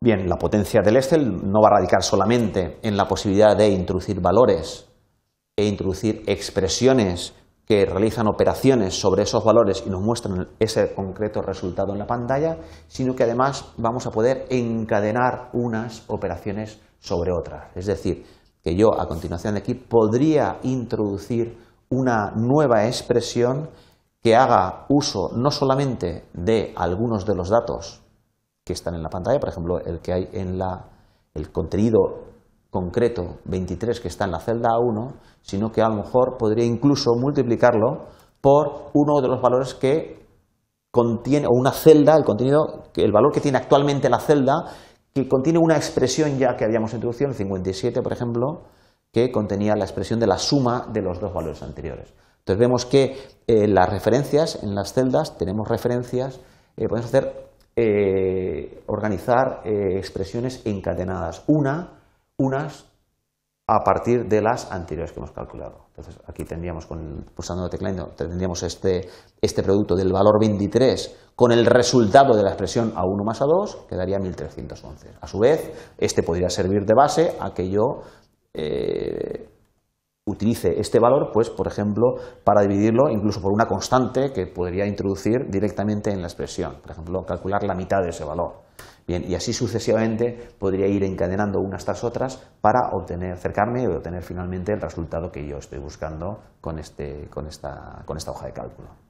Bien, la potencia del Excel no va a radicar solamente en la posibilidad de introducir valores e introducir expresiones que realizan operaciones sobre esos valores y nos muestran ese concreto resultado en la pantalla, sino que además vamos a poder encadenar unas operaciones sobre otras. Es decir, que yo a continuación de aquí podría introducir una nueva expresión que haga uso no solamente de algunos de los datos que están en la pantalla, por ejemplo, el que hay en la, el contenido concreto 23 que está en la celda A1, sino que a lo mejor podría incluso multiplicarlo por uno de los valores que contiene, o una celda, el contenido, el valor que tiene actualmente la celda, que contiene una expresión ya que habíamos introducido, el 57, por ejemplo, que contenía la expresión de la suma de los dos valores anteriores. Entonces vemos que eh, las referencias en las celdas tenemos referencias, eh, podemos hacer eh, organizar eh, expresiones encadenadas, una, unas a partir de las anteriores que hemos calculado. Entonces aquí tendríamos, pulsando la tecla, tendríamos este, este producto del valor 23 con el resultado de la expresión A1 más A2, quedaría 1311. A su vez, este podría servir de base a que yo eh, utilice este valor, pues, por ejemplo, para dividirlo incluso por una constante que podría introducir directamente en la expresión, por ejemplo, calcular la mitad de ese valor. Bien, y así sucesivamente podría ir encadenando unas tras otras para obtener, acercarme y obtener finalmente el resultado que yo estoy buscando con este, esta hoja de cálculo.